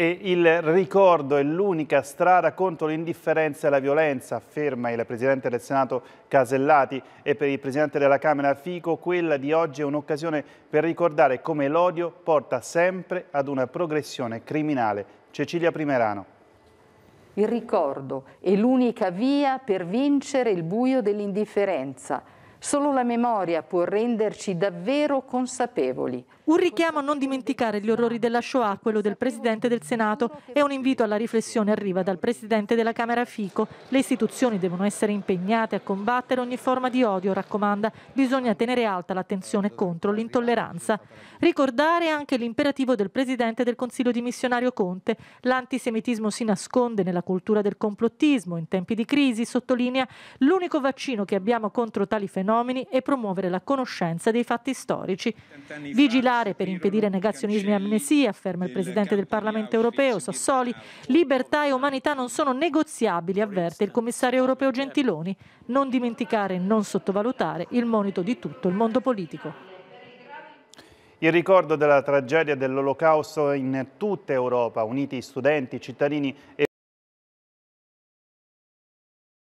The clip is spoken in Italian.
e il ricordo è l'unica strada contro l'indifferenza e la violenza, afferma il Presidente del Senato Casellati e per il Presidente della Camera Fico quella di oggi è un'occasione per ricordare come l'odio porta sempre ad una progressione criminale. Cecilia Primerano. Il ricordo è l'unica via per vincere il buio dell'indifferenza Solo la memoria può renderci davvero consapevoli. Un richiamo a non dimenticare gli orrori della Shoah, quello del Presidente del Senato, e un invito alla riflessione arriva dal Presidente della Camera Fico. Le istituzioni devono essere impegnate a combattere ogni forma di odio, raccomanda. Bisogna tenere alta l'attenzione contro l'intolleranza. Ricordare anche l'imperativo del Presidente del Consiglio dimissionario Conte. L'antisemitismo si nasconde nella cultura del complottismo. In tempi di crisi, sottolinea, l'unico vaccino che abbiamo contro tali fenomeni fenomeni e promuovere la conoscenza dei fatti storici. Vigilare per impedire negazionismi e amnesie, afferma il Presidente del Parlamento europeo Sassoli, libertà e umanità non sono negoziabili, avverte il Commissario europeo Gentiloni. Non dimenticare e non sottovalutare il monito di tutto il mondo politico. Il ricordo della tragedia dell'Olocausto in tutta Europa, uniti studenti, cittadini e